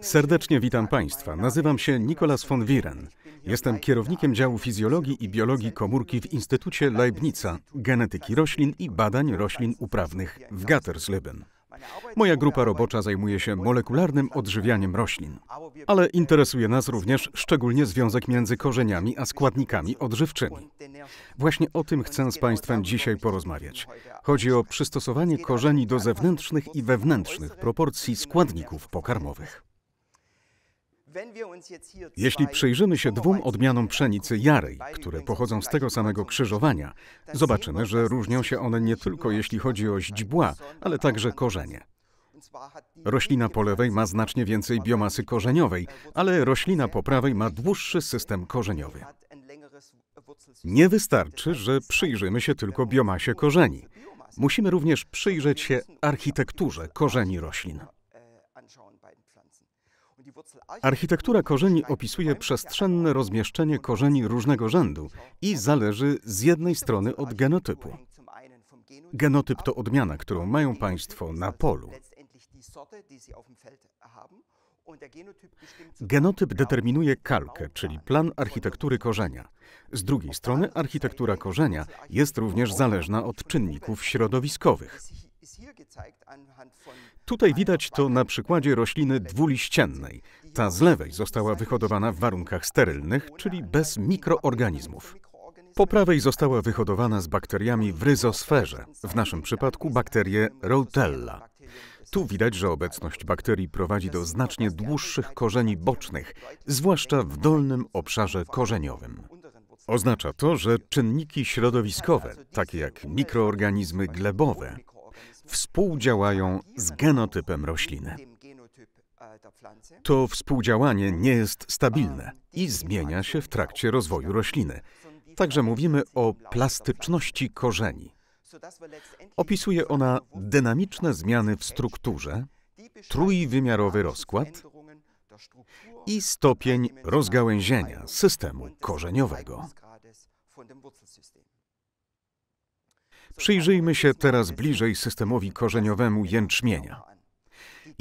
Serdecznie witam Państwa. Nazywam się Nikolas von Wiren. Jestem kierownikiem działu fizjologii i biologii komórki w Instytucie Leibniza genetyki roślin i badań roślin uprawnych w Gattersleben. Moja grupa robocza zajmuje się molekularnym odżywianiem roślin, ale interesuje nas również szczególnie związek między korzeniami a składnikami odżywczymi. Właśnie o tym chcę z Państwem dzisiaj porozmawiać. Chodzi o przystosowanie korzeni do zewnętrznych i wewnętrznych proporcji składników pokarmowych. Jeśli przyjrzymy się dwóm odmianom pszenicy jarej, które pochodzą z tego samego krzyżowania, zobaczymy, że różnią się one nie tylko um jeśli chodzi o źdźbła, ale także korzenie. Roślina po lewej ma znacznie więcej biomasy korzeniowej, ale roślina po prawej ma dłuższy system korzeniowy. Nie wystarczy, że przyjrzymy się tylko biomasie korzeni. Musimy również przyjrzeć się architekturze korzeni roślin. Architektura korzeni opisuje przestrzenne rozmieszczenie korzeni różnego rzędu i zależy z jednej strony od genotypu. Genotyp to odmiana, którą mają Państwo na polu. Genotyp determinuje kalkę, czyli plan architektury korzenia. Z drugiej strony architektura korzenia jest również zależna od czynników środowiskowych. Tutaj widać to na przykładzie rośliny dwuliściennej, ta z lewej została wyhodowana w warunkach sterylnych, czyli bez mikroorganizmów. Po prawej została wyhodowana z bakteriami w ryzosferze, w naszym przypadku bakterie Rotella. Tu widać, że obecność bakterii prowadzi do znacznie dłuższych korzeni bocznych, zwłaszcza w dolnym obszarze korzeniowym. Oznacza to, że czynniki środowiskowe, takie jak mikroorganizmy glebowe, współdziałają z genotypem rośliny. To współdziałanie nie jest stabilne i zmienia się w trakcie rozwoju rośliny. Także mówimy o plastyczności korzeni. Opisuje ona dynamiczne zmiany w strukturze, trójwymiarowy rozkład i stopień rozgałęzienia systemu korzeniowego. Przyjrzyjmy się teraz bliżej systemowi korzeniowemu jęczmienia.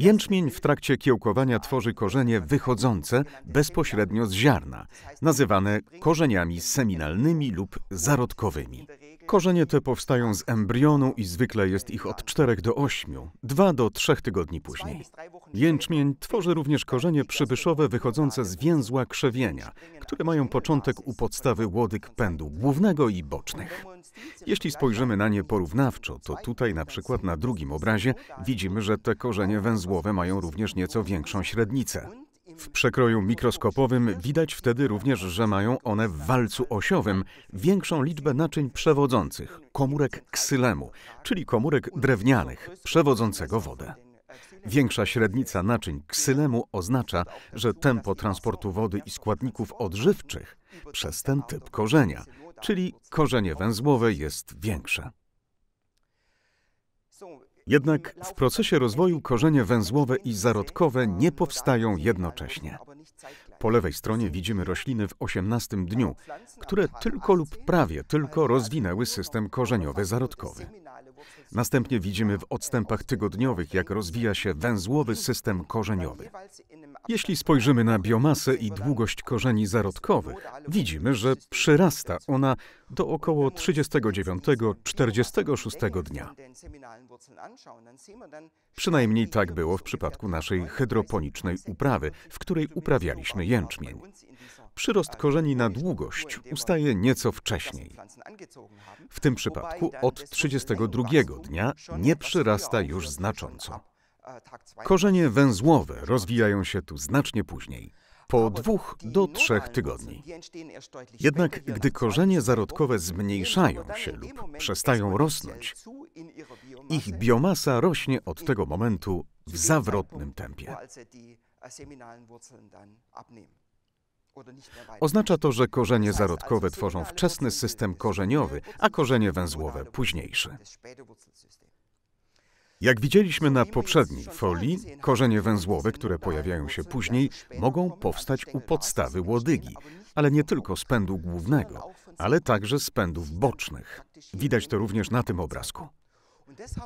Jęczmień w trakcie kiełkowania tworzy korzenie wychodzące bezpośrednio z ziarna, nazywane korzeniami seminalnymi lub zarodkowymi. Korzenie te powstają z embrionu i zwykle jest ich od 4 do 8, 2 do 3 tygodni później. Jęczmień tworzy również korzenie przybyszowe wychodzące z więzła krzewienia, które mają początek u podstawy łodyg pędu głównego i bocznych. Jeśli spojrzymy na nie porównawczo, to tutaj na przykład na drugim obrazie widzimy, że te korzenie węzłowe mają również nieco większą średnicę. W przekroju mikroskopowym widać wtedy również, że mają one w walcu osiowym większą liczbę naczyń przewodzących, komórek ksylemu, czyli komórek drewnianych, przewodzącego wodę. Większa średnica naczyń ksylemu oznacza, że tempo transportu wody i składników odżywczych przez ten typ korzenia, czyli korzenie węzłowe jest większe. Jednak w procesie rozwoju korzenie węzłowe i zarodkowe nie powstają jednocześnie. Po lewej stronie widzimy rośliny w 18 dniu, które tylko lub prawie tylko rozwinęły system korzeniowy zarodkowy. Następnie widzimy w odstępach tygodniowych, jak rozwija się węzłowy system korzeniowy. Jeśli spojrzymy na biomasę i długość korzeni zarodkowych, widzimy, że przyrasta ona do około 39-46 dnia. Przynajmniej tak było w przypadku naszej hydroponicznej uprawy, w której uprawialiśmy jęczmień. Przyrost korzeni na długość ustaje nieco wcześniej. W tym przypadku od 32 dnia nie przyrasta już znacząco. E, tak, korzenie węzłowe rozwijają się tu znacznie później, po dwóch do trzech tygodni. Jednak gdy korzenie zarodkowe zmniejszają się lub przestają rosnąć, ich biomasa rośnie od tego momentu w zawrotnym tempie. Äh, Oznacza to, że korzenie zarodkowe tworzą wczesny system korzeniowy, a korzenie węzłowe późniejszy. Jak widzieliśmy na poprzedniej folii, korzenie węzłowe, które pojawiają się później, mogą powstać u podstawy łodygi, ale nie tylko z pędu głównego, ale także z pędów bocznych. Widać to również na tym obrazku.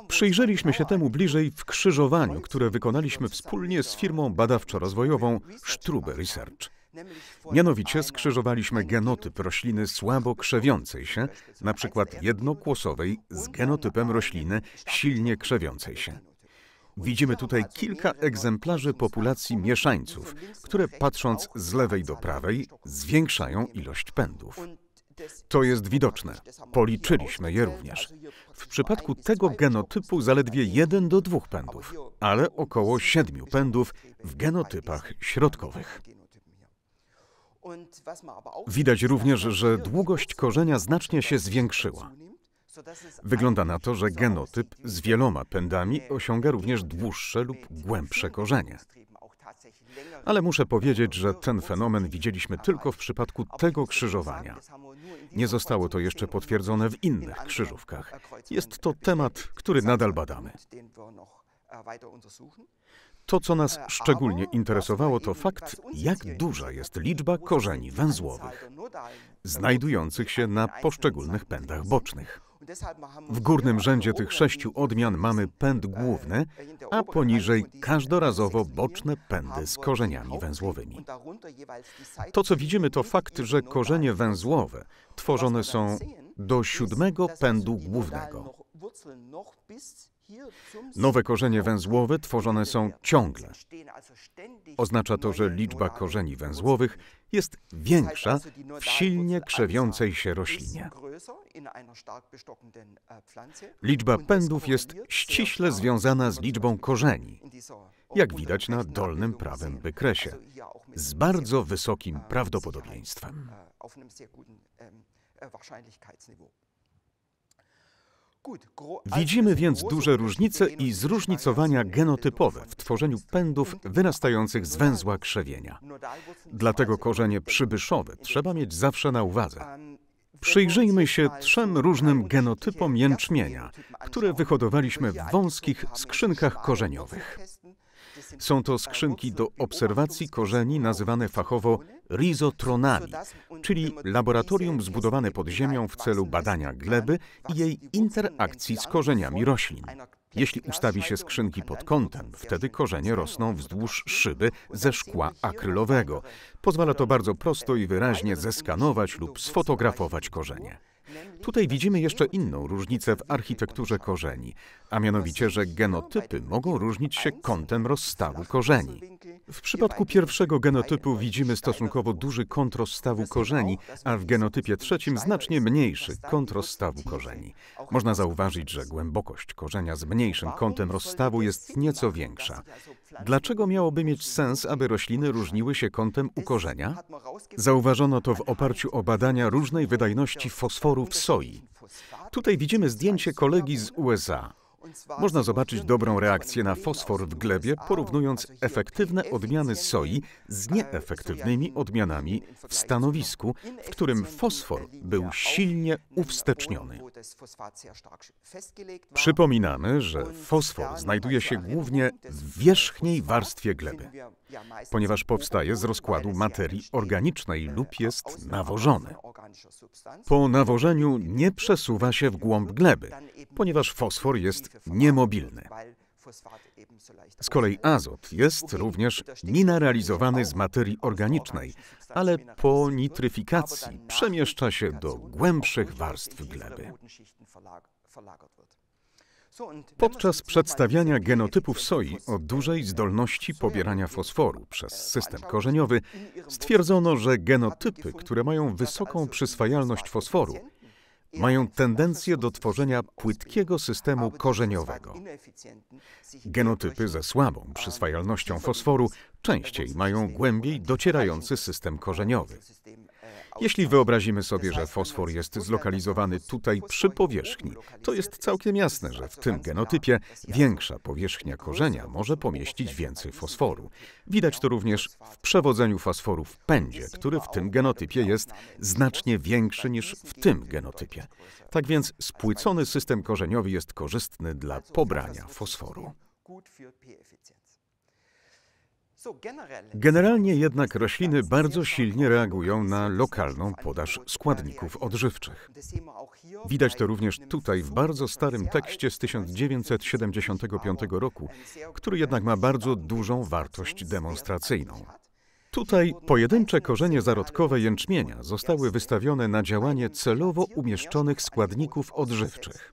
Przyjrzeliśmy się temu bliżej w krzyżowaniu, które wykonaliśmy wspólnie z firmą badawczo-rozwojową Strube Research. Mianowicie skrzyżowaliśmy genotyp rośliny słabo krzewiącej się, na przykład jednokłosowej, z genotypem rośliny silnie krzewiącej się. Widzimy tutaj kilka egzemplarzy populacji mieszańców, które patrząc z lewej do prawej zwiększają ilość pędów. To jest widoczne. Policzyliśmy je również. W przypadku tego genotypu zaledwie 1 do 2 pędów, ale około 7 pędów w genotypach środkowych. Widać również, że długość korzenia znacznie się zwiększyła. Wygląda na to, że genotyp z wieloma pędami osiąga również dłuższe lub głębsze korzenie. Ale muszę powiedzieć, że ten fenomen widzieliśmy tylko w przypadku tego krzyżowania. Nie zostało to jeszcze potwierdzone w innych krzyżówkach. Jest to temat, który nadal badamy. To, co nas szczególnie interesowało, to fakt, jak duża jest liczba korzeni węzłowych, znajdujących się na poszczególnych pędach bocznych. W górnym rzędzie tych sześciu odmian mamy pęd główny, a poniżej każdorazowo boczne pędy z korzeniami węzłowymi. To, co widzimy, to fakt, że korzenie węzłowe tworzone są do siódmego pędu głównego. Nowe korzenie węzłowe tworzone są ciągle. Oznacza to, że liczba korzeni węzłowych jest większa w silnie krzewiącej się roślinie. Liczba pędów jest ściśle związana z liczbą korzeni, jak widać na dolnym prawym wykresie, z bardzo wysokim prawdopodobieństwem. Widzimy więc duże różnice i zróżnicowania genotypowe w tworzeniu pędów wyrastających z węzła krzewienia. Dlatego korzenie przybyszowe trzeba mieć zawsze na uwadze. Przyjrzyjmy się trzem różnym genotypom jęczmienia, które wyhodowaliśmy w wąskich skrzynkach korzeniowych. Są to skrzynki do obserwacji korzeni nazywane fachowo rizotronami, czyli laboratorium zbudowane pod ziemią w celu badania gleby i jej interakcji z korzeniami roślin. Jeśli ustawi się skrzynki pod kątem, wtedy korzenie rosną wzdłuż szyby ze szkła akrylowego. Pozwala to bardzo prosto i wyraźnie zeskanować lub sfotografować korzenie. Tutaj widzimy jeszcze inną różnicę w architekturze korzeni, a mianowicie, że genotypy mogą różnić się kątem rozstawu korzeni. W przypadku pierwszego genotypu widzimy stosunkowo duży kontrast stawu korzeni, a w genotypie trzecim znacznie mniejszy kontrast stawu korzeni. Można zauważyć, że głębokość korzenia z mniejszym kątem rozstawu jest nieco większa. Dlaczego miałoby mieć sens, aby rośliny różniły się kątem u korzenia? Zauważono to w oparciu o badania różnej wydajności fosforu w soi. Tutaj widzimy zdjęcie kolegi z USA. Można zobaczyć dobrą reakcję na fosfor w glebie, porównując efektywne odmiany soi z nieefektywnymi odmianami w stanowisku, w którym fosfor był silnie uwsteczniony. Przypominamy, że fosfor znajduje się głównie w wierzchniej warstwie gleby ponieważ powstaje z rozkładu materii organicznej lub jest nawożony. Po nawożeniu nie przesuwa się w głąb gleby, ponieważ fosfor jest niemobilny. Z kolei azot jest również mineralizowany z materii organicznej, ale po nitryfikacji przemieszcza się do głębszych warstw gleby. Podczas przedstawiania genotypów soi o dużej zdolności pobierania fosforu przez system korzeniowy stwierdzono, że genotypy, które mają wysoką przyswajalność fosforu, mają tendencję do tworzenia płytkiego systemu korzeniowego. Genotypy ze słabą przyswajalnością fosforu częściej mają głębiej docierający system korzeniowy. Jeśli wyobrazimy sobie, że fosfor jest zlokalizowany tutaj przy powierzchni, to jest całkiem jasne, że w tym genotypie większa powierzchnia korzenia może pomieścić więcej fosforu. Widać to również w przewodzeniu fosforu w pędzie, który w tym genotypie jest znacznie większy niż w tym genotypie. Tak więc spłycony system korzeniowy jest korzystny dla pobrania fosforu. Generalnie jednak rośliny bardzo silnie reagują na lokalną podaż składników odżywczych. Widać to również tutaj w bardzo starym tekście z 1975 roku, który jednak ma bardzo dużą wartość demonstracyjną. Tutaj pojedyncze korzenie zarodkowe jęczmienia zostały wystawione na działanie celowo umieszczonych składników odżywczych.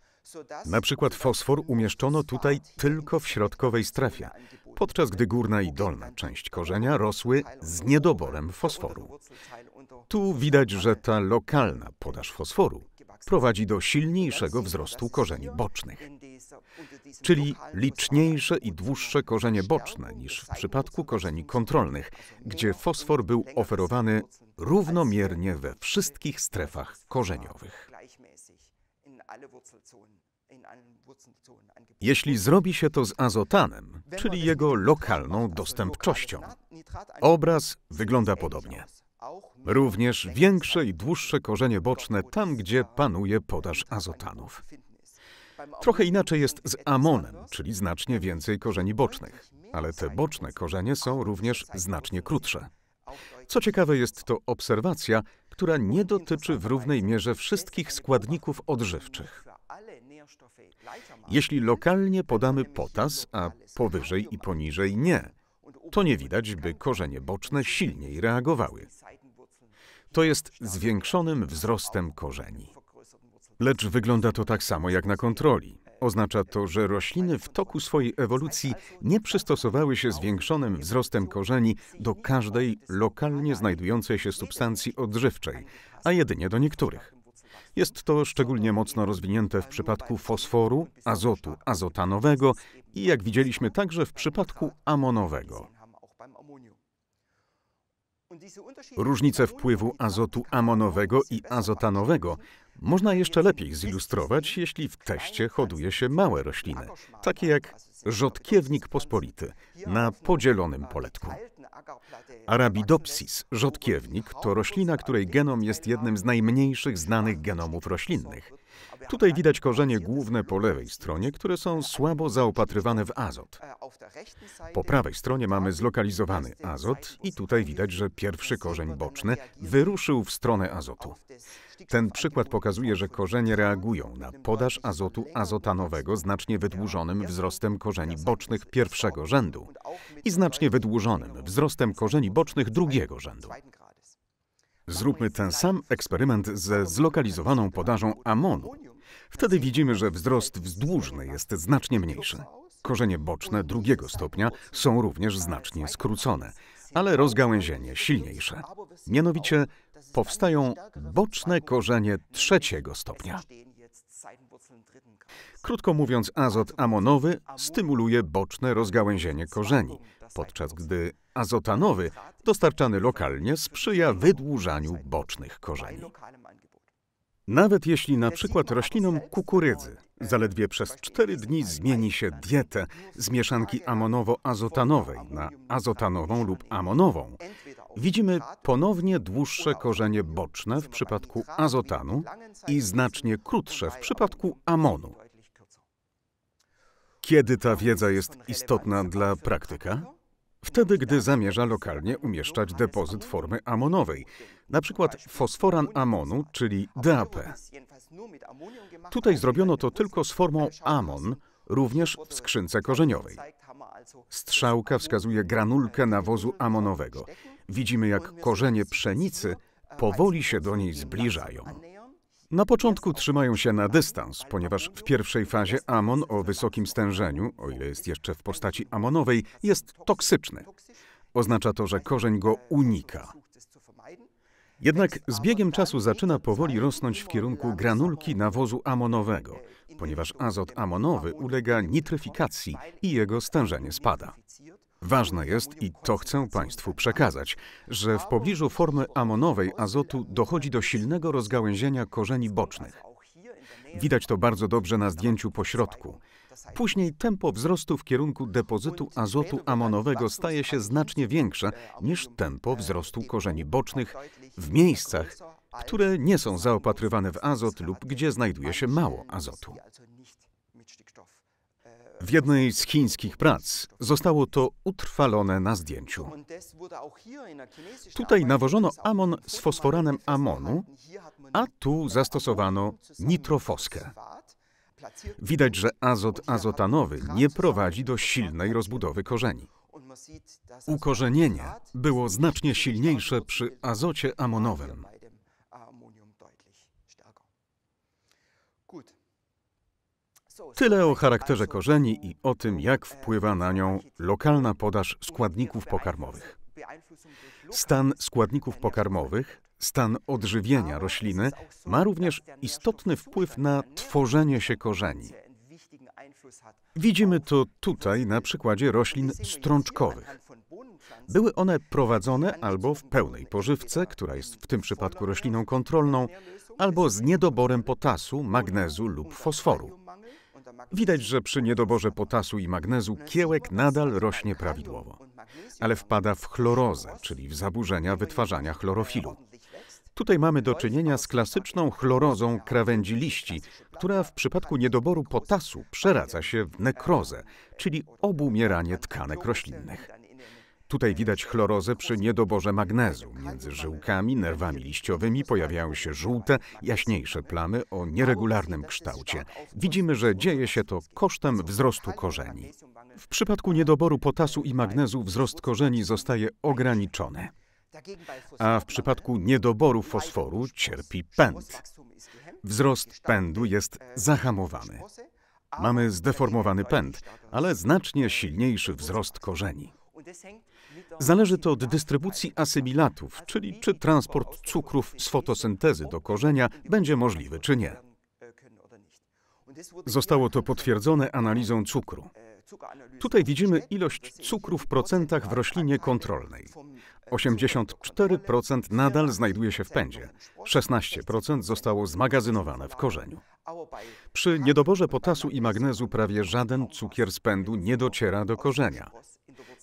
Na przykład fosfor umieszczono tutaj tylko w środkowej strefie, podczas gdy górna i dolna część korzenia rosły z niedoborem fosforu. Tu widać, że ta lokalna podaż fosforu prowadzi do silniejszego wzrostu korzeni bocznych, czyli liczniejsze i dłuższe korzenie boczne niż w przypadku korzeni kontrolnych, gdzie fosfor był oferowany równomiernie we wszystkich strefach korzeniowych. Jeśli zrobi się to z azotanem, czyli jego lokalną dostępczością, obraz wygląda podobnie. Również większe i dłuższe korzenie boczne tam, gdzie panuje podaż azotanów. Trochę inaczej jest z amonem, czyli znacznie więcej korzeni bocznych, ale te boczne korzenie są również znacznie krótsze. Co ciekawe, jest to obserwacja, która nie dotyczy w równej mierze wszystkich składników odżywczych. Jeśli lokalnie podamy potas, a powyżej i poniżej nie, to nie widać, by korzenie boczne silniej reagowały. To jest zwiększonym wzrostem korzeni. Lecz wygląda to tak samo jak na kontroli. Oznacza to, że rośliny w toku swojej ewolucji nie przystosowały się zwiększonym wzrostem korzeni do każdej lokalnie znajdującej się substancji odżywczej, a jedynie do niektórych. Jest to szczególnie mocno rozwinięte w przypadku fosforu, azotu azotanowego i jak widzieliśmy także w przypadku amonowego. Różnice wpływu azotu amonowego i azotanowego można jeszcze lepiej zilustrować, jeśli w teście hoduje się małe rośliny, takie jak rzodkiewnik pospolity na podzielonym poletku. Arabidopsis, rzodkiewnik, to roślina, której genom jest jednym z najmniejszych znanych genomów roślinnych. Tutaj widać korzenie główne po lewej stronie, które są słabo zaopatrywane w azot. Po prawej stronie mamy zlokalizowany azot i tutaj widać, że pierwszy korzeń boczny wyruszył w stronę azotu. Ten przykład pokazuje, że korzenie reagują na podaż azotu azotanowego znacznie wydłużonym wzrostem korzeni bocznych pierwszego rzędu i znacznie wydłużonym wzrostem korzeni bocznych drugiego rzędu. Zróbmy ten sam eksperyment ze zlokalizowaną podażą amonu. Wtedy widzimy, że wzrost wzdłużny jest znacznie mniejszy. Korzenie boczne drugiego stopnia są również znacznie skrócone, ale rozgałęzienie silniejsze. Mianowicie powstają boczne korzenie trzeciego stopnia. Krótko mówiąc, azot amonowy stymuluje boczne rozgałęzienie korzeni, podczas gdy azotanowy dostarczany lokalnie sprzyja wydłużaniu bocznych korzeni. Nawet jeśli na przykład roślinom kukurydzy zaledwie przez 4 dni zmieni się dietę z mieszanki amonowo-azotanowej na azotanową lub amonową, widzimy ponownie dłuższe korzenie boczne w przypadku azotanu i znacznie krótsze w przypadku amonu. Kiedy ta wiedza jest istotna dla praktyka? wtedy gdy zamierza lokalnie umieszczać depozyt formy amonowej, np. fosforan amonu, czyli DAP. Tutaj zrobiono to tylko z formą amon, również w skrzynce korzeniowej. Strzałka wskazuje granulkę nawozu amonowego. Widzimy, jak korzenie pszenicy powoli się do niej zbliżają. Na początku trzymają się na dystans, ponieważ w pierwszej fazie amon o wysokim stężeniu, o ile jest jeszcze w postaci amonowej, jest toksyczny. Oznacza to, że korzeń go unika. Jednak z biegiem czasu zaczyna powoli rosnąć w kierunku granulki nawozu amonowego, ponieważ azot amonowy ulega nitryfikacji i jego stężenie spada. Ważne jest, i to chcę Państwu przekazać, że w pobliżu formy amonowej azotu dochodzi do silnego rozgałęzienia korzeni bocznych. Widać to bardzo dobrze na zdjęciu po środku. Później tempo wzrostu w kierunku depozytu azotu amonowego staje się znacznie większe niż tempo wzrostu korzeni bocznych w miejscach, które nie są zaopatrywane w azot lub gdzie znajduje się mało azotu. W jednej z chińskich prac zostało to utrwalone na zdjęciu. Tutaj nawożono amon z fosforanem amonu, a tu zastosowano nitrofoskę. Widać, że azot azotanowy nie prowadzi do silnej rozbudowy korzeni. Ukorzenienie było znacznie silniejsze przy azocie amonowym. Tyle o charakterze korzeni i o tym, jak wpływa na nią lokalna podaż składników pokarmowych. Stan składników pokarmowych, stan odżywienia rośliny ma również istotny wpływ na tworzenie się korzeni. Widzimy to tutaj na przykładzie roślin strączkowych. Były one prowadzone albo w pełnej pożywce, która jest w tym przypadku rośliną kontrolną, albo z niedoborem potasu, magnezu lub fosforu. Widać, że przy niedoborze potasu i magnezu kiełek nadal rośnie prawidłowo, ale wpada w chlorozę, czyli w zaburzenia wytwarzania chlorofilu. Tutaj mamy do czynienia z klasyczną chlorozą krawędzi liści, która w przypadku niedoboru potasu przeradza się w nekrozę, czyli obumieranie tkanek roślinnych. Tutaj widać chlorozę przy niedoborze magnezu. Między żyłkami, nerwami liściowymi pojawiają się żółte, jaśniejsze plamy o nieregularnym kształcie. Widzimy, że dzieje się to kosztem wzrostu korzeni. W przypadku niedoboru potasu i magnezu wzrost korzeni zostaje ograniczony. A w przypadku niedoboru fosforu cierpi pęd. Wzrost pędu jest zahamowany. Mamy zdeformowany pęd, ale znacznie silniejszy wzrost korzeni. Zależy to od dystrybucji asymilatów, czyli czy transport cukrów z fotosyntezy do korzenia będzie możliwy czy nie. Zostało to potwierdzone analizą cukru. Tutaj widzimy ilość cukru w procentach w roślinie kontrolnej. 84% nadal znajduje się w pędzie, 16% zostało zmagazynowane w korzeniu. Przy niedoborze potasu i magnezu prawie żaden cukier z pędu nie dociera do korzenia.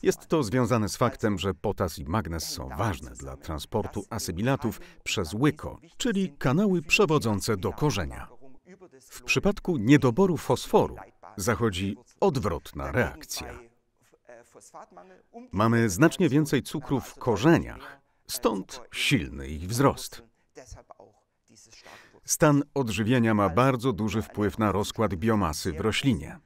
Jest to związane z faktem, że potas i magnez są ważne dla transportu asymilatów przez łyko, czyli kanały przewodzące do korzenia. W przypadku niedoboru fosforu zachodzi odwrotna reakcja. Mamy znacznie więcej cukru w korzeniach, stąd silny ich wzrost. Stan odżywienia ma bardzo duży wpływ na rozkład biomasy w roślinie.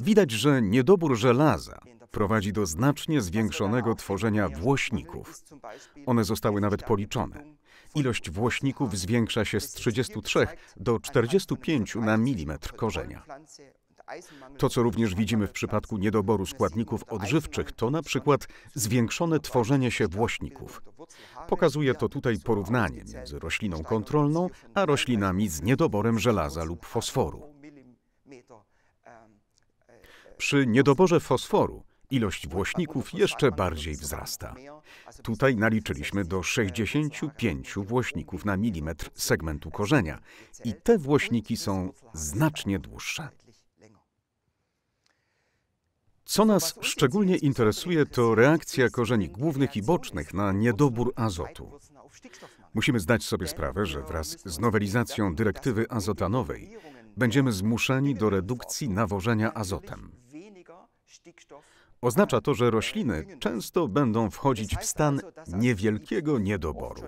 Widać, że niedobór żelaza prowadzi do znacznie zwiększonego tworzenia włośników. One zostały nawet policzone. Ilość włośników zwiększa się z 33 do 45 na milimetr korzenia. To, co również widzimy w przypadku niedoboru składników odżywczych, to na przykład zwiększone tworzenie się włośników. Pokazuje to tutaj porównanie między rośliną kontrolną a roślinami z niedoborem żelaza lub fosforu. Przy niedoborze fosforu ilość włośników jeszcze bardziej wzrasta. Tutaj naliczyliśmy do 65 włośników na milimetr segmentu korzenia i te włośniki są znacznie dłuższe. Co nas szczególnie interesuje, to reakcja korzeni głównych i bocznych na niedobór azotu. Musimy zdać sobie sprawę, że wraz z nowelizacją dyrektywy azotanowej będziemy zmuszeni do redukcji nawożenia azotem. Oznacza to, że rośliny często będą wchodzić w stan niewielkiego niedoboru.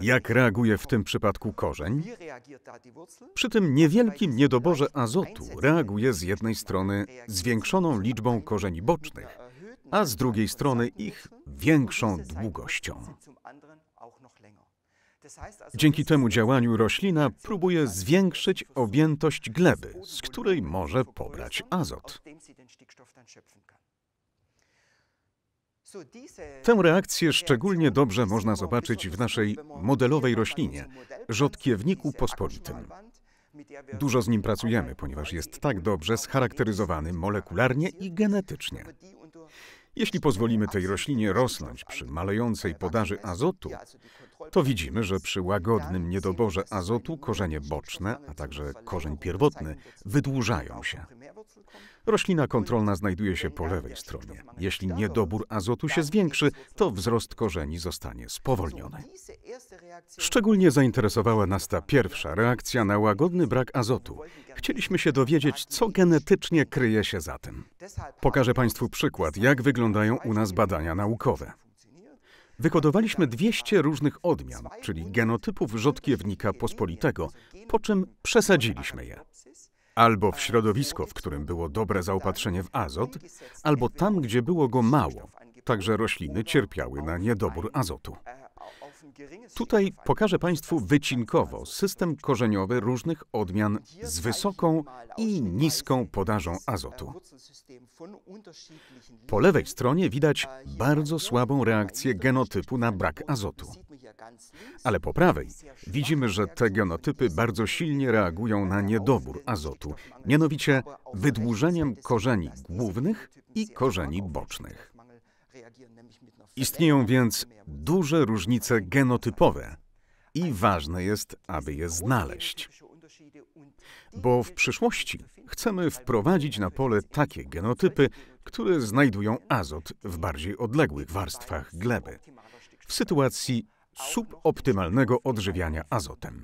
Jak reaguje w tym przypadku korzeń? Przy tym niewielkim niedoborze azotu reaguje z jednej strony zwiększoną liczbą korzeni bocznych, a z drugiej strony ich większą długością. Dzięki temu działaniu roślina próbuje zwiększyć objętość gleby, z której może pobrać azot. Tę reakcję szczególnie dobrze można zobaczyć w naszej modelowej roślinie, rzodkiewniku pospolitym. Dużo z nim pracujemy, ponieważ jest tak dobrze scharakteryzowany molekularnie i genetycznie. Jeśli pozwolimy tej roślinie rosnąć przy malejącej podaży azotu, to widzimy, że przy łagodnym niedoborze azotu korzenie boczne, a także korzeń pierwotny wydłużają się. Roślina kontrolna znajduje się po lewej stronie. Jeśli niedobór azotu się zwiększy, to wzrost korzeni zostanie spowolniony. Szczególnie zainteresowała nas ta pierwsza reakcja na łagodny brak azotu. Chcieliśmy się dowiedzieć, co genetycznie kryje się za tym. Pokażę Państwu przykład, jak wyglądają u nas badania naukowe. Wykodowaliśmy 200 różnych odmian, czyli genotypów rzodkiewnika pospolitego, po czym przesadziliśmy je albo w środowisko, w którym było dobre zaopatrzenie w azot, albo tam, gdzie było go mało. Także rośliny cierpiały na niedobór azotu. Tutaj pokażę Państwu wycinkowo system korzeniowy różnych odmian z wysoką i niską podażą azotu. Po lewej stronie widać bardzo słabą reakcję genotypu na brak azotu. Ale po prawej widzimy, że te genotypy bardzo silnie reagują na niedobór azotu, mianowicie wydłużeniem korzeni głównych i korzeni bocznych. Istnieją więc duże różnice genotypowe i ważne jest, aby je znaleźć. Bo w przyszłości chcemy wprowadzić na pole takie genotypy, które znajdują azot w bardziej odległych warstwach gleby, w sytuacji suboptymalnego odżywiania azotem.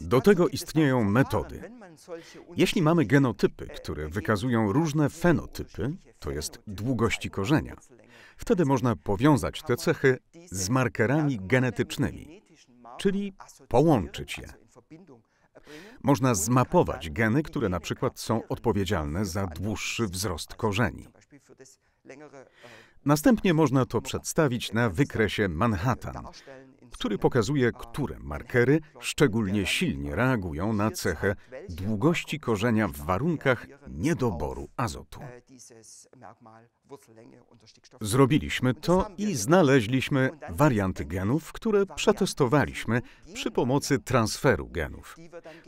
Do tego istnieją metody. Jeśli mamy genotypy, e, które e, wykazują e, różne fenotypy, to jest długości korzenia, wtedy można powiązać te cechy z markerami genetycznymi, czyli połączyć je. Można zmapować tak geny, które na przykład są odpowiedzialne za dłuższy wzrost korzeni. Następnie można to przedstawić na wykresie Manhattan, który pokazuje, które markery szczególnie silnie reagują na cechę długości korzenia w warunkach niedoboru azotu. Zrobiliśmy to i znaleźliśmy warianty genów, które przetestowaliśmy przy pomocy transferu genów,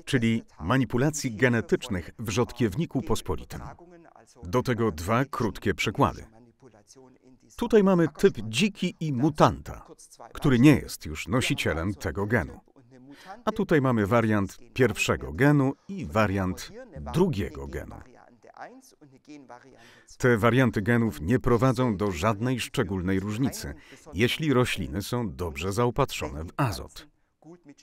czyli manipulacji genetycznych w rzodkiewniku pospolitym. Do tego dwa krótkie przykłady. Tutaj mamy typ dziki i mutanta, który nie jest już nosicielem tego genu. A tutaj mamy wariant pierwszego genu i wariant drugiego genu. Te warianty genów nie prowadzą do żadnej szczególnej różnicy, jeśli rośliny są dobrze zaopatrzone w azot.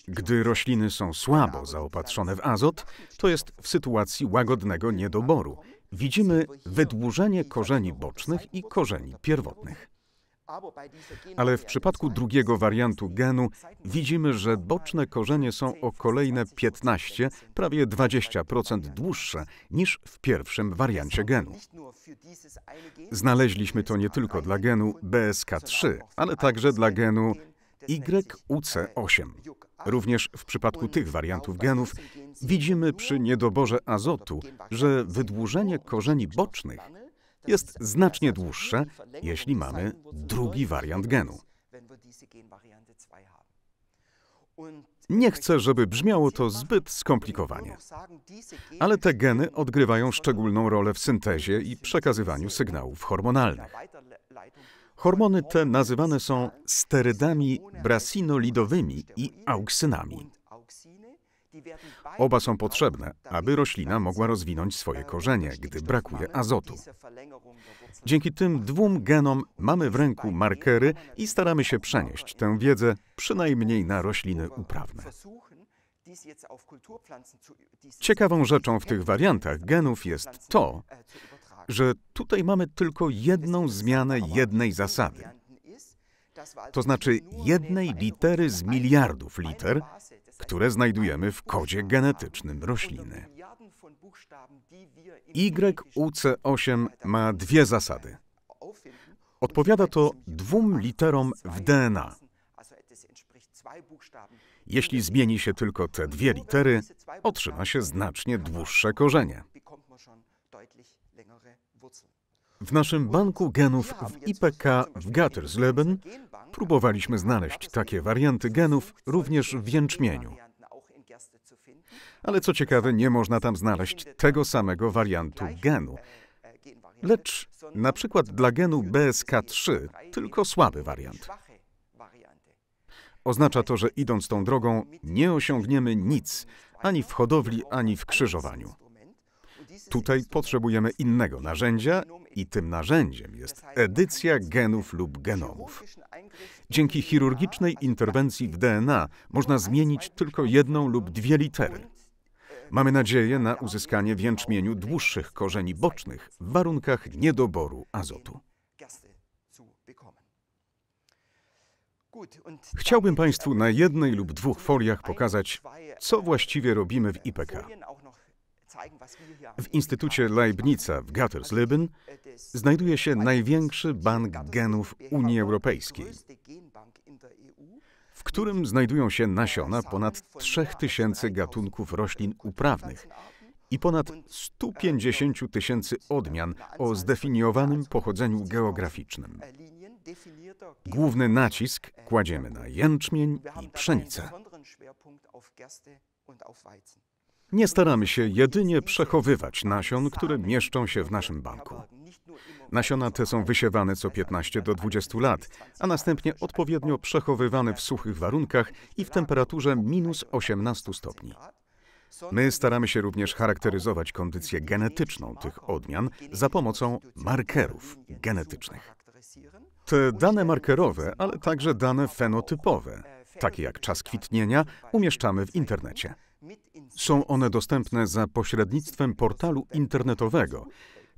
Gdy rośliny są słabo zaopatrzone w azot, to jest w sytuacji łagodnego niedoboru widzimy wydłużenie korzeni bocznych i korzeni pierwotnych. Ale w przypadku drugiego wariantu genu widzimy, że boczne korzenie są o kolejne 15, prawie 20% dłuższe niż w pierwszym wariancie genu. Znaleźliśmy to nie tylko dla genu BSK3, ale także dla genu YUC8. Również w przypadku tych wariantów genów widzimy przy niedoborze azotu, że wydłużenie korzeni bocznych jest znacznie dłuższe, jeśli mamy drugi wariant genu. Nie chcę, żeby brzmiało to zbyt skomplikowanie, tak, ale te geny odgrywają szczególną rolę w syntezie i przekazywaniu sygnałów hormonalnych. Hormony te nazywane są sterydami brasinolidowymi i auksynami. Oba są potrzebne, aby roślina mogła rozwinąć swoje korzenie, gdy brakuje azotu. Dzięki tym dwóm genom mamy w ręku markery i staramy się przenieść tę wiedzę przynajmniej na rośliny uprawne. Ciekawą rzeczą w tych wariantach genów jest to, äh, że tutaj mamy tylko jedną zmianę jednej zasady. To znaczy jednej litery z miliardów liter, które znajdujemy w kodzie genetycznym um rośliny. YUC8 y ma dwie zasady. Äh, Odpowiada to dwóm literom w DNA, jeśli zmieni się tylko te dwie litery, otrzyma się znacznie dłuższe korzenie. W naszym banku genów w IPK w Gattersleben próbowaliśmy znaleźć takie warianty genów również w jęczmieniu. Ale co ciekawe, nie można tam znaleźć tego samego wariantu genu. Lecz na przykład dla genu BSK3 tylko słaby wariant. Oznacza to, że idąc tą drogą nie osiągniemy nic, ani w hodowli, ani w krzyżowaniu. Tutaj potrzebujemy innego narzędzia i tym narzędziem jest edycja genów lub genomów. Dzięki chirurgicznej interwencji w DNA można zmienić tylko jedną lub dwie litery. Mamy nadzieję na uzyskanie w jęczmieniu dłuższych korzeni bocznych w warunkach niedoboru azotu. Chciałbym Państwu na jednej lub dwóch foliach pokazać, co właściwie robimy w IPK. W Instytucie Leibniza w Gattersleben znajduje się największy bank genów Unii Europejskiej, w którym znajdują się nasiona ponad 3000 gatunków roślin uprawnych i ponad 150 tysięcy odmian o zdefiniowanym pochodzeniu geograficznym. Główny nacisk kładziemy na jęczmień i pszenicę. Nie staramy się jedynie przechowywać nasion, które mieszczą się w naszym banku. Nasiona te są wysiewane co 15 do 20 lat, a następnie odpowiednio przechowywane w suchych warunkach i w temperaturze minus 18 stopni. My staramy się również charakteryzować kondycję genetyczną tych odmian za pomocą markerów genetycznych. Te dane markerowe, ale także dane fenotypowe, takie jak czas kwitnienia, umieszczamy w internecie. Są one dostępne za pośrednictwem portalu internetowego.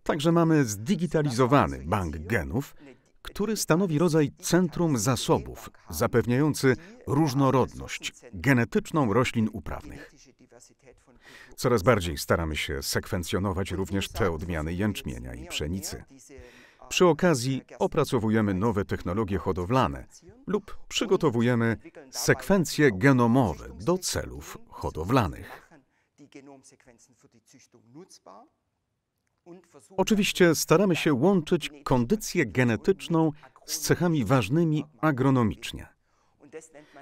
Także mamy zdigitalizowany bank genów, który stanowi rodzaj centrum zasobów zapewniający różnorodność genetyczną roślin uprawnych. Coraz bardziej staramy się sekwencjonować również te odmiany jęczmienia i pszenicy. Przy okazji opracowujemy nowe technologie hodowlane lub przygotowujemy sekwencje genomowe do celów hodowlanych. Oczywiście staramy się łączyć kondycję genetyczną z cechami ważnymi agronomicznie.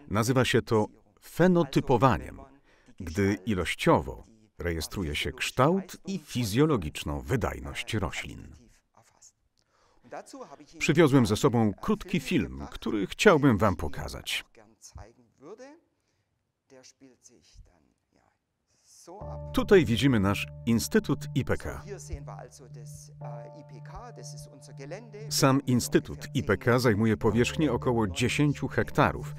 Nazywa się to fenotypowaniem, gdy ilościowo rejestruje się kształt i fizjologiczną wydajność roślin. Przywiozłem ze sobą krótki film, który chciałbym Wam pokazać. Tutaj widzimy nasz Instytut IPK. Sam Instytut IPK zajmuje powierzchnię około 10 hektarów.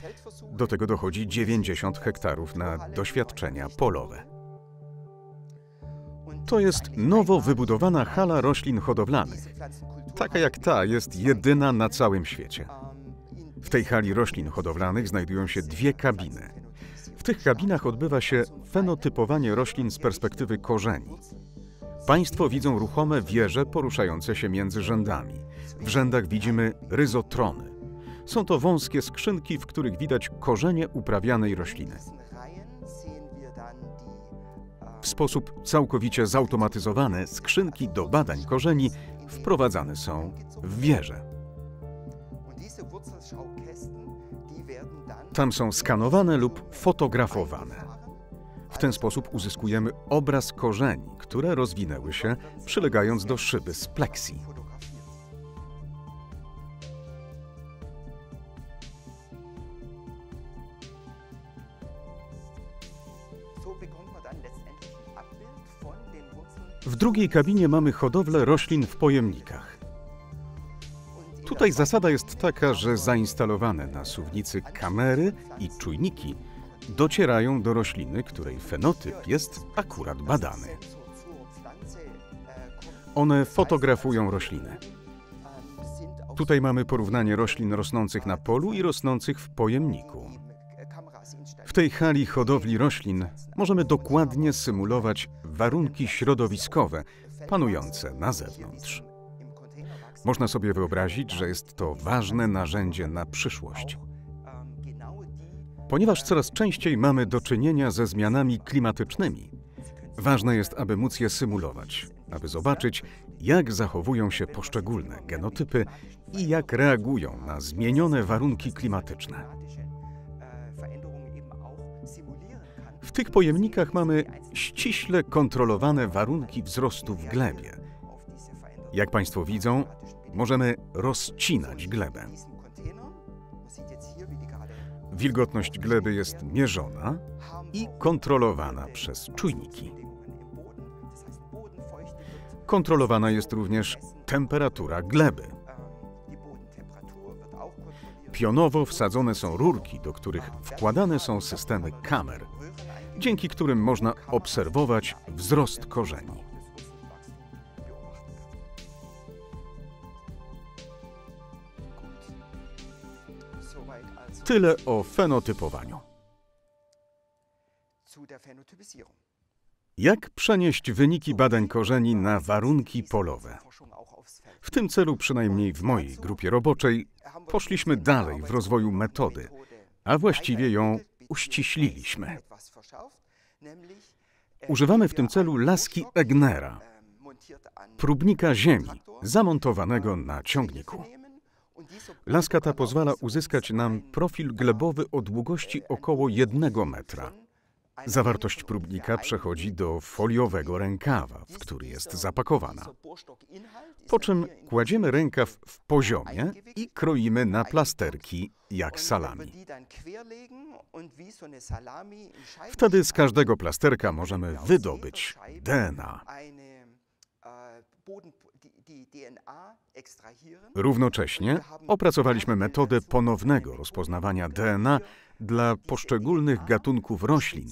Do tego dochodzi 90 hektarów na doświadczenia polowe. To jest nowo wybudowana hala roślin hodowlanych. Taka jak ta jest jedyna na całym świecie. W tej hali roślin hodowlanych znajdują się dwie kabiny. W tych kabinach odbywa się fenotypowanie roślin z perspektywy korzeni. Państwo widzą ruchome wieże poruszające się między rzędami. W rzędach widzimy ryzotrony. Są to wąskie skrzynki, w których widać korzenie uprawianej rośliny. W sposób całkowicie zautomatyzowany skrzynki do badań korzeni wprowadzane są w wieże. Tam są skanowane lub fotografowane. W ten sposób uzyskujemy obraz korzeni, które rozwinęły się, przylegając do szyby z pleksji. dann w drugiej kabinie mamy hodowlę roślin w pojemnikach. Tutaj zasada jest taka, że zainstalowane na suwnicy kamery i czujniki docierają do rośliny, której fenotyp jest akurat badany. One fotografują roślinę. Tutaj mamy porównanie roślin rosnących na polu i rosnących w pojemniku. W tej hali hodowli roślin możemy dokładnie symulować warunki środowiskowe panujące na zewnątrz. Można sobie wyobrazić, że jest to ważne narzędzie na przyszłość. Ponieważ coraz częściej mamy do czynienia ze zmianami klimatycznymi, ważne jest, aby móc je symulować, aby zobaczyć, jak zachowują się poszczególne genotypy i jak reagują na zmienione warunki klimatyczne. W tych pojemnikach mamy ściśle kontrolowane warunki wzrostu w glebie. Jak Państwo widzą, możemy rozcinać glebę. Wilgotność gleby jest mierzona i kontrolowana przez czujniki. Kontrolowana jest również temperatura gleby. Pionowo wsadzone są rurki, do których wkładane są systemy kamer dzięki którym można obserwować wzrost korzeni. Tyle o fenotypowaniu. Jak przenieść wyniki badań korzeni na warunki polowe? W tym celu, przynajmniej w mojej grupie roboczej, poszliśmy dalej w rozwoju metody, a właściwie ją uściśliliśmy. Äh, Używamy w tym celu laski ähm, Egnera, próbnika ziemi zamontowanego ähm, na ciągniku. Laska ta pozwala um uzyskać nam profil äh, glebowy o długości äh, około jednego metra. Zawartość próbnika przechodzi do foliowego rękawa, w który jest zapakowana. Po czym kładziemy rękaw w poziomie i kroimy na plasterki jak salami. Wtedy z każdego plasterka możemy wydobyć DNA. Równocześnie opracowaliśmy metodę ponownego rozpoznawania DNA dla poszczególnych gatunków roślin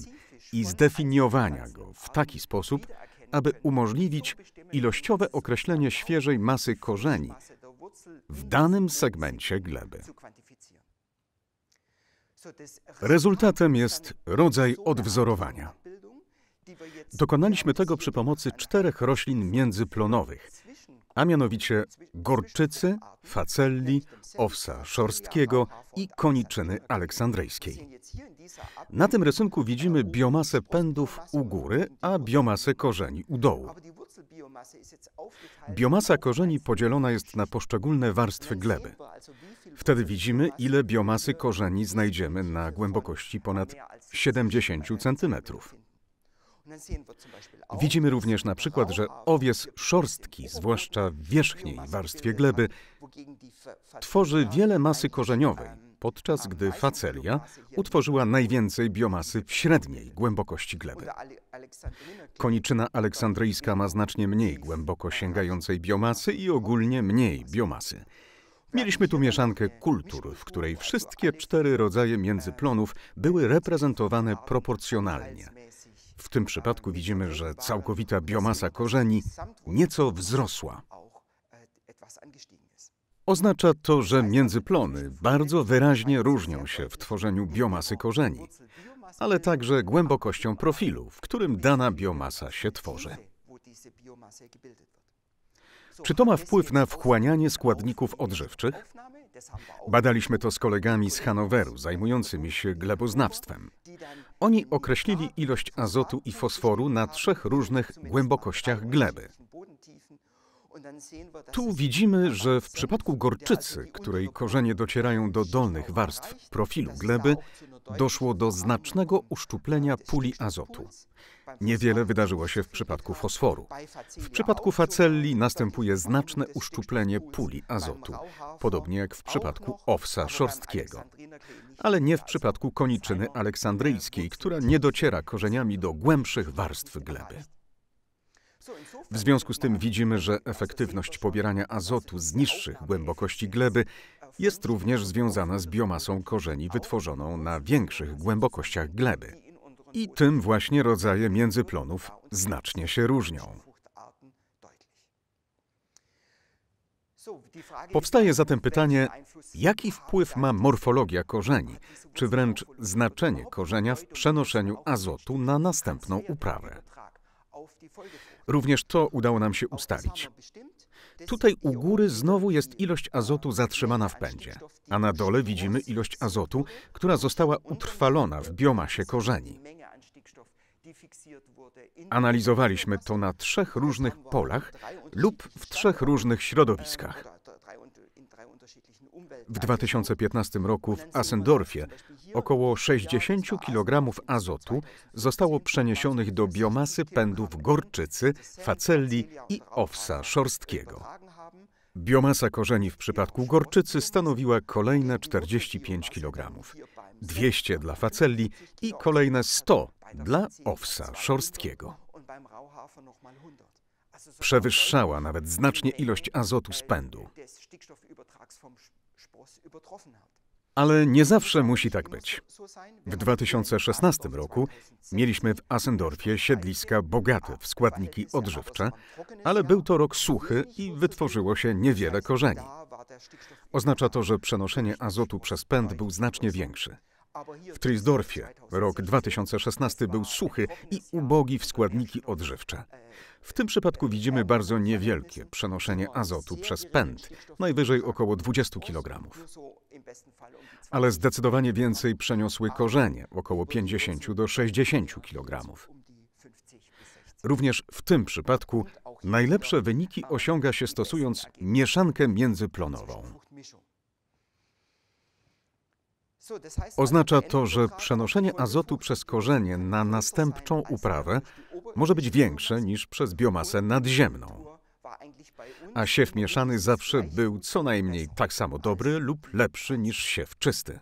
i zdefiniowania go w taki sposób, aby umożliwić ilościowe określenie świeżej masy korzeni w danym segmencie gleby. Rezultatem jest rodzaj odwzorowania. Dokonaliśmy tego przy pomocy czterech roślin międzyplonowych, a mianowicie gorczycy, facelli, owsa szorstkiego i koniczyny aleksandryjskiej. Na tym rysunku widzimy biomasę pędów u góry, a biomasę korzeni u dołu. Biomasa korzeni podzielona jest na poszczególne warstwy gleby. Wtedy widzimy, ile biomasy korzeni znajdziemy na głębokości ponad 70 cm. Widzimy również na przykład, że owies szorstki, zwłaszcza w wierzchniej warstwie gleby, tworzy wiele masy korzeniowej, podczas gdy facelia utworzyła najwięcej biomasy w średniej głębokości gleby. Koniczyna aleksandryjska ma znacznie mniej głęboko sięgającej biomasy i ogólnie mniej biomasy. Mieliśmy tu mieszankę kultur, w której wszystkie cztery rodzaje międzyplonów były reprezentowane proporcjonalnie. W tym przypadku widzimy, że całkowita biomasa korzeni nieco wzrosła. Äh, Oznacza to, że międzyplony bardzo wyraźnie różnią się w tworzeniu biomasy korzeni, ale także głębokością profilu, w którym dana biomasa się tworzy. Czy to ma wpływ na wchłanianie składników odżywczych? Badaliśmy to z kolegami z Hanoweru, zajmującymi się gleboznawstwem. Oni określili ilość azotu i fosforu na trzech różnych głębokościach gleby. Tu widzimy, że w przypadku gorczycy, której korzenie docierają do dolnych warstw profilu gleby, doszło do znacznego uszczuplenia puli azotu. Niewiele wydarzyło się w przypadku fosforu. W przypadku facelli następuje znaczne uszczuplenie puli azotu, podobnie jak w przypadku no owsa szorstkiego. Ale nie w przypadku koniczyny aleksandryjskiej, która nie dociera korzeniami do głębszych warstw gleby. W związku z tym widzimy, że efektywność pobierania azotu z niższych głębokości gleby jest również związana z biomasą korzeni wytworzoną na większych głębokościach gleby. I tym właśnie rodzaje międzyplonów znacznie się różnią. Powstaje zatem pytanie, jaki wpływ ma morfologia korzeni, czy wręcz znaczenie korzenia w przenoszeniu azotu na następną uprawę. Również to udało nam się ustalić. Tutaj u góry znowu jest ilość azotu zatrzymana w pędzie, a na dole widzimy ilość azotu, która została utrwalona w biomasie korzeni. Analizowaliśmy to na trzech różnych polach lub w trzech różnych środowiskach w 2015 roku w Asendorfie około 60 kg azotu zostało przeniesionych do biomasy pędów gorczycy, facelli i owsa szorstkiego. Biomasa korzeni w przypadku gorczycy stanowiła kolejne 45 kg, 200 dla facelli i kolejne 100 dla owsa szorstkiego. Przewyższała nawet znacznie ilość azotu z pędu. Ale nie zawsze musi tak być. W 2016 roku mieliśmy w Asendorfie siedliska bogate w składniki odżywcze, ale był to rok suchy i wytworzyło się niewiele korzeni. Oznacza to, że przenoszenie azotu przez pęd był znacznie większy. W Trisdorfie rok 2016 był suchy i ubogi w składniki odżywcze. W tym przypadku widzimy bardzo niewielkie przenoszenie azotu przez pęd, najwyżej około 20 kg. Ale zdecydowanie więcej przeniosły korzenie, około 50 do 60 kg. Również w tym przypadku najlepsze wyniki osiąga się stosując mieszankę międzyplonową. Oznacza to, że przenoszenie azotu przez korzenie na następczą uprawę może być większe niż przez biomasę nadziemną. A siew mieszany zawsze był co najmniej tak samo dobry lub lepszy niż siew czysty.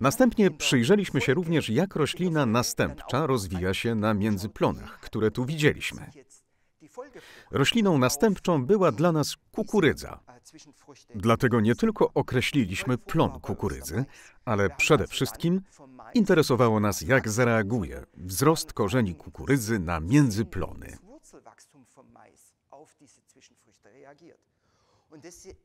Następnie przyjrzeliśmy się również, jak roślina następcza rozwija się na międzyplonach, które tu widzieliśmy. Rośliną następczą była dla nas kukurydza. Dlatego nie tylko określiliśmy plon kukurydzy, ale przede wszystkim interesowało nas, jak zareaguje wzrost korzeni kukurydzy na międzyplony.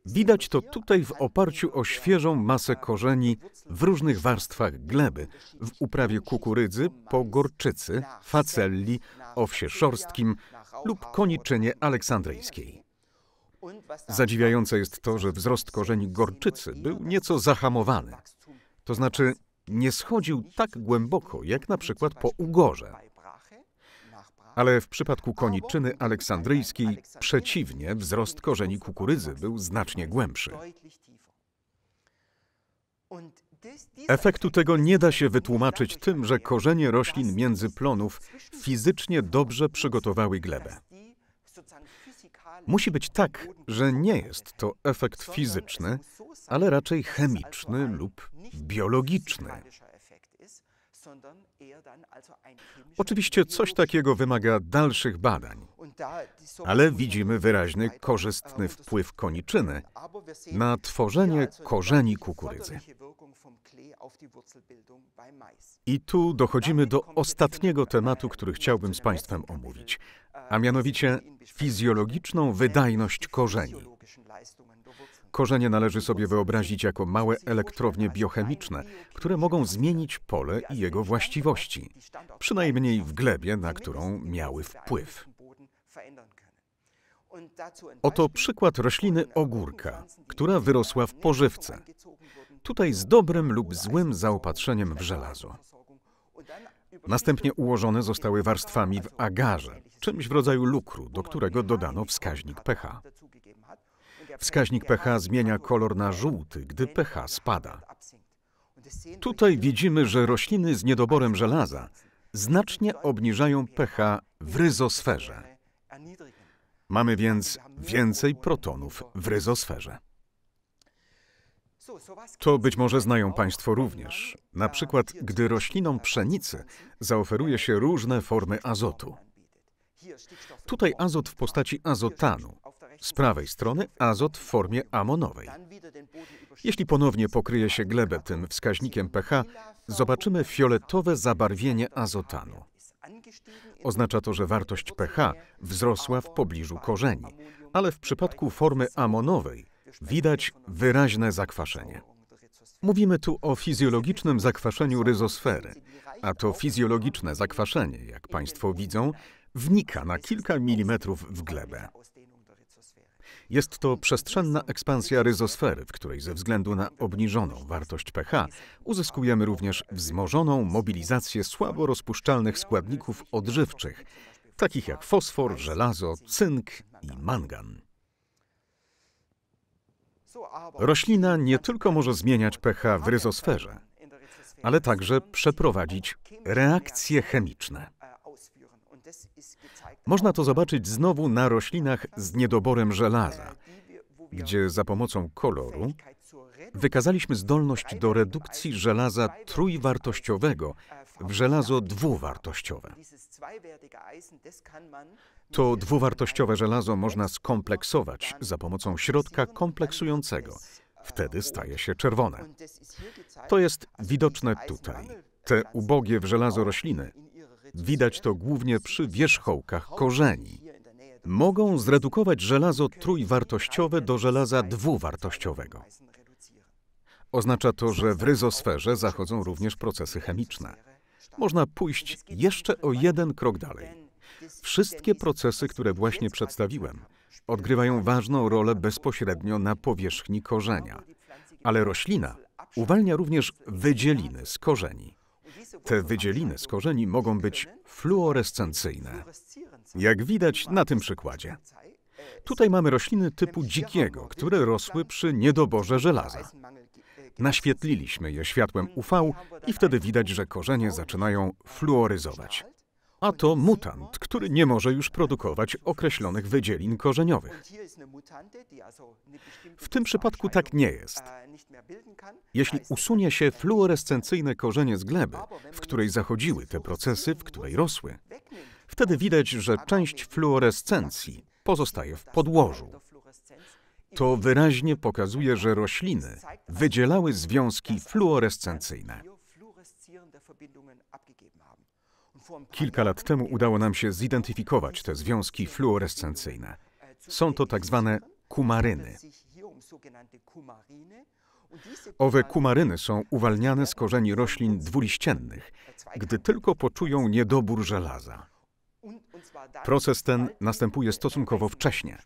Widać to tutaj w oparciu o świeżą masę korzeni w różnych warstwach gleby, w uprawie kukurydzy, po gorczycy, facelli, owsie szorstkim, lub koniczynie aleksandryjskiej. Zadziwiające jest to, że wzrost korzeni gorczycy był nieco zahamowany. To znaczy nie schodził tak głęboko, jak na przykład po Ugorze. Ale w przypadku koniczyny aleksandryjskiej przeciwnie, wzrost korzeni kukurydzy był znacznie głębszy. Efektu tego nie da się wytłumaczyć tym, że korzenie roślin międzyplonów fizycznie dobrze przygotowały glebę. Musi być tak, że nie jest to efekt fizyczny, ale raczej chemiczny lub biologiczny. Oczywiście coś takiego wymaga dalszych badań ale widzimy wyraźny korzystny wpływ koniczyny na tworzenie korzeni kukurydzy. I tu dochodzimy do ostatniego tematu, który chciałbym z Państwem omówić, a mianowicie fizjologiczną wydajność korzeni. Korzenie należy sobie wyobrazić jako małe elektrownie biochemiczne, które mogą zmienić pole i jego właściwości, przynajmniej w glebie, na którą miały wpływ. Oto przykład rośliny ogórka, która wyrosła w pożywce. Tutaj z dobrym lub złym zaopatrzeniem w żelazo. Następnie ułożone zostały warstwami w agarze, czymś w rodzaju lukru, do którego dodano wskaźnik pH. Wskaźnik pH zmienia kolor na żółty, gdy pH spada. Tutaj widzimy, że rośliny z niedoborem żelaza znacznie obniżają pH w ryzosferze. Mamy więc więcej protonów w ryzosferze. To być może znają Państwo również. Na przykład, gdy roślinom pszenicy zaoferuje się różne formy azotu. Tutaj azot w postaci azotanu, z prawej strony azot w formie amonowej. Jeśli ponownie pokryje się glebę tym wskaźnikiem pH, zobaczymy fioletowe zabarwienie azotanu. Oznacza to, że wartość pH wzrosła w pobliżu korzeni, ale w przypadku formy amonowej widać wyraźne zakwaszenie. Mówimy tu o fizjologicznym zakwaszeniu ryzosfery, a to fizjologiczne zakwaszenie, jak Państwo widzą, wnika na kilka milimetrów w glebę. Jest to przestrzenna ekspansja ryzosfery, w której ze względu na obniżoną wartość pH uzyskujemy również wzmożoną mobilizację słabo rozpuszczalnych składników odżywczych, takich jak fosfor, żelazo, cynk i mangan. Roślina nie tylko może zmieniać pH w ryzosferze, ale także przeprowadzić reakcje chemiczne. Można to zobaczyć znowu na roślinach z niedoborem żelaza, gdzie za pomocą koloru wykazaliśmy zdolność do redukcji żelaza trójwartościowego w żelazo dwuwartościowe. To dwuwartościowe żelazo można skompleksować za pomocą środka kompleksującego. Wtedy staje się czerwone. To jest widoczne tutaj. Te ubogie w żelazo rośliny Widać to głównie przy wierzchołkach korzeni. Mogą zredukować żelazo trójwartościowe do żelaza dwuwartościowego. Oznacza to, że w ryzosferze zachodzą również procesy chemiczne. Można pójść jeszcze o jeden krok dalej. Wszystkie procesy, które właśnie przedstawiłem, odgrywają ważną rolę bezpośrednio na powierzchni korzenia, ale roślina uwalnia również wydzieliny z korzeni. Te wydzieliny z korzeni mogą być fluorescencyjne, jak widać na tym przykładzie. Tutaj mamy rośliny typu dzikiego, które rosły przy niedoborze żelaza. Naświetliliśmy je światłem UV i wtedy widać, że korzenie zaczynają fluoryzować a to mutant, który nie może już produkować określonych wydzielin korzeniowych. W tym przypadku tak nie jest. Jeśli usunie się fluorescencyjne korzenie z gleby, w której zachodziły te procesy, w której rosły, wtedy widać, że część fluorescencji pozostaje w podłożu. To wyraźnie pokazuje, że rośliny wydzielały związki fluorescencyjne. Kilka lat temu udało nam się zidentyfikować te związki fluorescencyjne. Są to tak zwane kumaryny. Owe kumaryny są uwalniane z korzeni roślin dwuliściennych, gdy tylko poczują niedobór żelaza. Proces ten następuje stosunkowo wcześnie.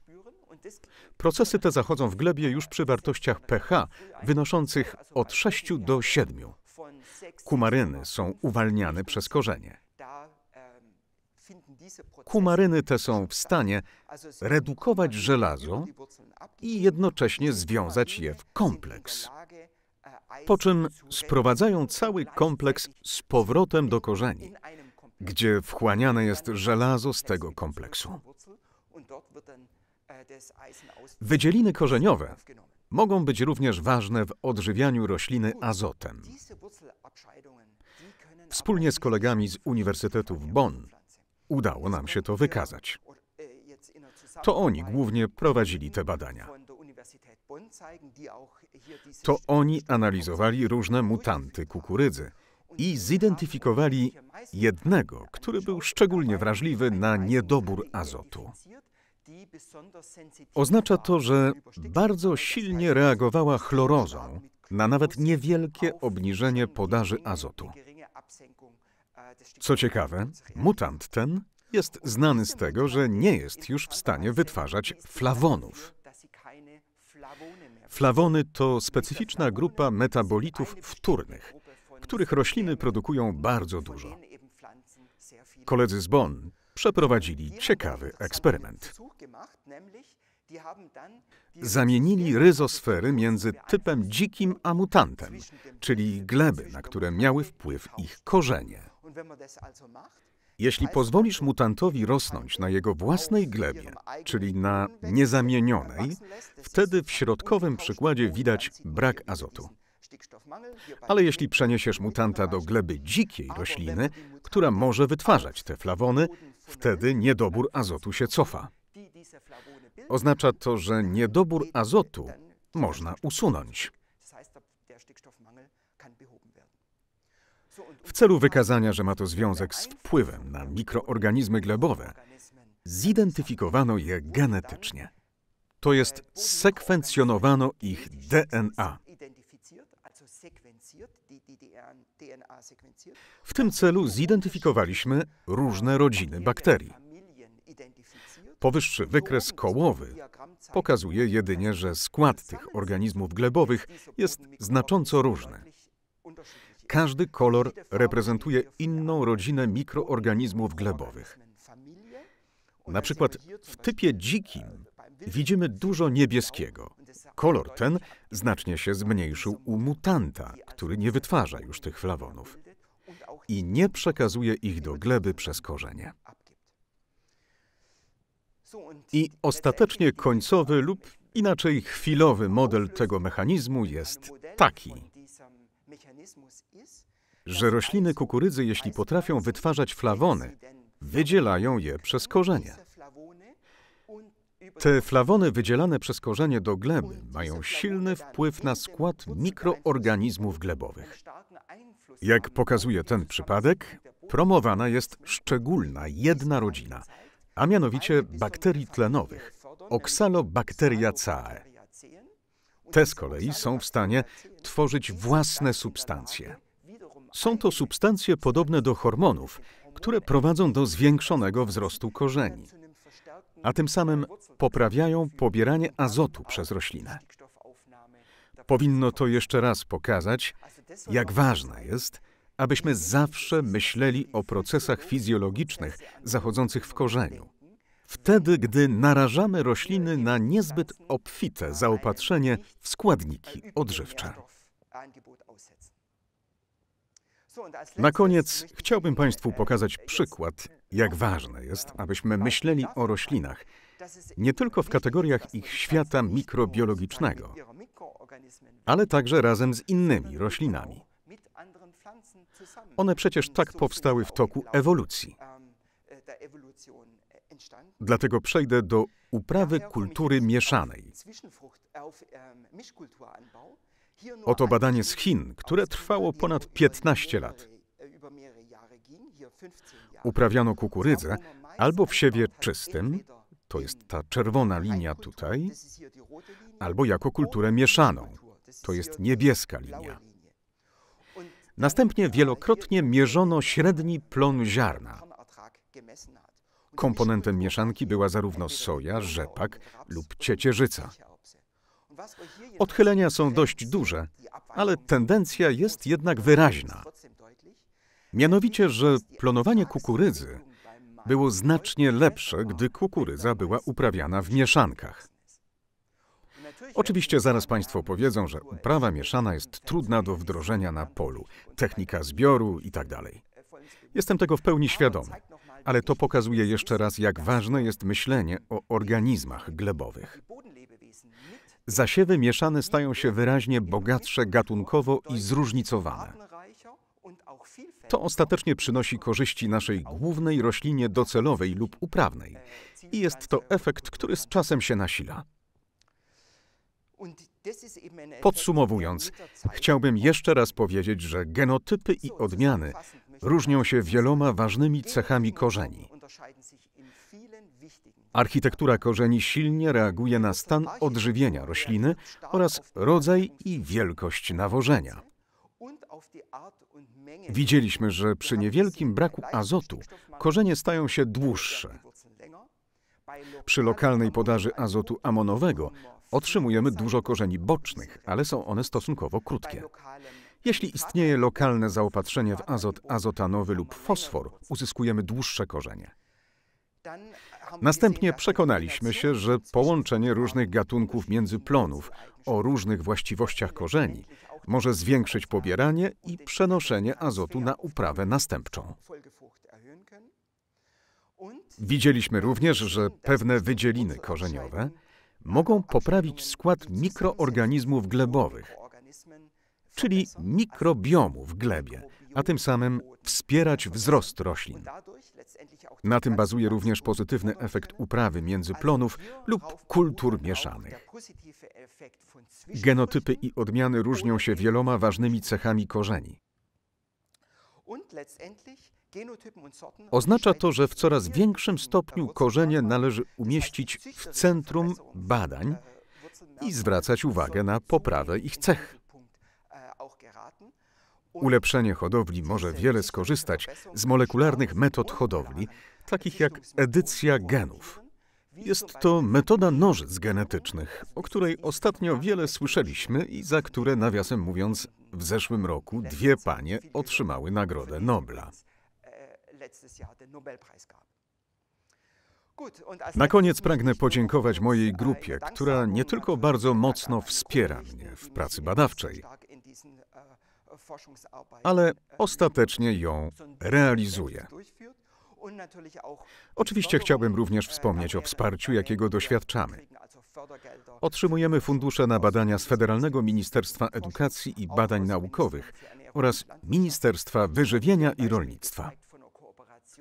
Procesy te zachodzą w glebie już przy wartościach pH wynoszących od 6 do 7. Kumaryny są uwalniane przez korzenie. Kumaryny te są w stanie redukować żelazo i jednocześnie związać je w kompleks. Po czym sprowadzają cały kompleks z powrotem do korzeni, gdzie wchłaniane jest żelazo z tego kompleksu. Wydzieliny korzeniowe mogą być również ważne w odżywianiu rośliny azotem. Wspólnie z kolegami z Uniwersytetu w Bonn Udało nam się to wykazać. To oni głównie prowadzili te badania. To oni analizowali różne mutanty kukurydzy i zidentyfikowali jednego, który był szczególnie wrażliwy na niedobór azotu. Oznacza to, że bardzo silnie reagowała chlorozą na nawet niewielkie obniżenie podaży azotu. Co ciekawe, mutant ten jest znany z tego, że nie jest już w stanie wytwarzać flawonów. Flawony to specyficzna grupa metabolitów wtórnych, których rośliny produkują bardzo dużo. Koledzy z Bonn przeprowadzili ciekawy eksperyment. Zamienili ryzosfery między typem dzikim a mutantem, czyli gleby, na które miały wpływ ich korzenie. Jeśli pozwolisz mutantowi rosnąć na jego własnej glebie, czyli na niezamienionej, wtedy w środkowym przykładzie widać brak azotu. Ale jeśli przeniesiesz mutanta do gleby dzikiej rośliny, która może wytwarzać te flawony, wtedy niedobór azotu się cofa. Oznacza to, że niedobór azotu można usunąć. w celu wykazania, że ma to związek z wpływem na mikroorganizmy glebowe, zidentyfikowano je genetycznie. To jest, sekwencjonowano ich DNA. W tym celu zidentyfikowaliśmy różne rodziny bakterii. Powyższy wykres kołowy pokazuje jedynie, że skład tych organizmów glebowych jest znacząco różny. Każdy kolor reprezentuje inną rodzinę mikroorganizmów glebowych. Na przykład w typie dzikim widzimy dużo niebieskiego. Kolor ten znacznie się zmniejszył u mutanta, który nie wytwarza już tych flawonów i nie przekazuje ich do gleby przez korzenie. I ostatecznie końcowy lub inaczej chwilowy model tego mechanizmu jest taki że rośliny kukurydzy, jeśli potrafią wytwarzać flawony, wydzielają je przez korzenie. Te flawony wydzielane przez korzenie do gleby mają silny wpływ na skład mikroorganizmów glebowych. Jak pokazuje ten przypadek, promowana jest szczególna jedna rodzina, a mianowicie bakterii tlenowych, Oxalobacteriaceae. Te z kolei są w stanie tworzyć własne substancje. Są to substancje podobne do hormonów, które prowadzą do zwiększonego wzrostu korzeni, a tym samym poprawiają pobieranie azotu przez roślinę. Powinno to jeszcze raz pokazać, jak ważne jest, abyśmy zawsze myśleli o procesach fizjologicznych zachodzących w korzeniu. Wtedy, gdy narażamy rośliny na niezbyt obfite zaopatrzenie w składniki odżywcze. Na koniec chciałbym Państwu pokazać przykład, jak ważne jest, abyśmy myśleli o roślinach, nie tylko w kategoriach ich świata mikrobiologicznego, ale także razem z innymi roślinami. One przecież tak powstały w toku ewolucji. Dlatego przejdę do uprawy kultury mieszanej. Oto badanie z Chin, które trwało ponad 15 lat. Uprawiano kukurydzę albo w siewie czystym, to jest ta czerwona linia tutaj, albo jako kulturę mieszaną, to jest niebieska linia. Następnie wielokrotnie mierzono średni plon ziarna. Komponentem mieszanki była zarówno soja, rzepak lub ciecierzyca. Odchylenia są dość duże, ale tendencja jest jednak wyraźna. Mianowicie, że planowanie kukurydzy było znacznie lepsze, gdy kukurydza była uprawiana w mieszankach. Oczywiście zaraz Państwo powiedzą, że uprawa mieszana jest trudna do wdrożenia na polu, technika zbioru itd. Tak Jestem tego w pełni świadomy, ale to pokazuje jeszcze raz, jak ważne jest myślenie o organizmach glebowych. Zasiewy mieszane stają się wyraźnie bogatsze gatunkowo i zróżnicowane. To ostatecznie przynosi korzyści naszej głównej roślinie docelowej lub uprawnej i jest to efekt, który z czasem się nasila. Podsumowując, chciałbym jeszcze raz powiedzieć, że genotypy i odmiany różnią się wieloma ważnymi cechami korzeni. Architektura korzeni silnie reaguje na stan odżywienia rośliny oraz rodzaj i wielkość nawożenia. Widzieliśmy, że przy niewielkim braku azotu korzenie stają się dłuższe. Przy lokalnej podaży azotu amonowego otrzymujemy dużo korzeni bocznych, ale są one stosunkowo krótkie. Jeśli istnieje lokalne zaopatrzenie w azot azotanowy lub fosfor, uzyskujemy dłuższe korzenie. Następnie przekonaliśmy się, że połączenie różnych gatunków międzyplonów o różnych właściwościach korzeni może zwiększyć pobieranie i przenoszenie azotu na uprawę następczą. Widzieliśmy również, że pewne wydzieliny korzeniowe mogą poprawić skład mikroorganizmów glebowych, czyli mikrobiomu w glebie, a tym samym wspierać wzrost roślin. Na tym bazuje również pozytywny efekt uprawy międzyplonów lub kultur mieszanych. Genotypy i odmiany różnią się wieloma ważnymi cechami korzeni. Oznacza to, że w coraz większym stopniu korzenie należy umieścić w centrum badań i zwracać uwagę na poprawę ich cech. Ulepszenie hodowli może wiele skorzystać z molekularnych metod hodowli, takich jak edycja genów. Jest to metoda nożyc genetycznych, o której ostatnio wiele słyszeliśmy i za które, nawiasem mówiąc, w zeszłym roku dwie panie otrzymały Nagrodę Nobla. Na koniec pragnę podziękować mojej grupie, która nie tylko bardzo mocno wspiera mnie w pracy badawczej, ale äh, ostatecznie ją realizuje. Oczywiście chciałbym również äh, wspomnieć o wsparciu, äh, jakiego doświadczamy. Otrzymujemy fundusze na badania z Federalnego Ministerstwa Edukacji i Badań Naukowych oraz Ministerstwa Wyżywienia i Rolnictwa.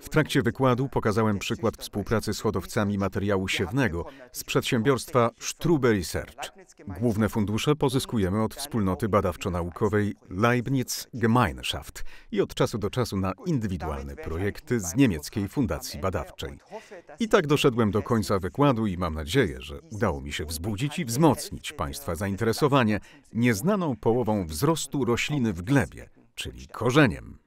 W trakcie wykładu pokazałem przykład współpracy z hodowcami materiału siewnego z przedsiębiorstwa Strube Research. Główne fundusze pozyskujemy od wspólnoty badawczo-naukowej Leibniz Gemeinschaft i od czasu do czasu na indywidualne projekty z niemieckiej fundacji badawczej. I tak doszedłem do końca wykładu i mam nadzieję, że udało mi się wzbudzić i wzmocnić Państwa zainteresowanie nieznaną połową wzrostu rośliny w glebie, czyli korzeniem.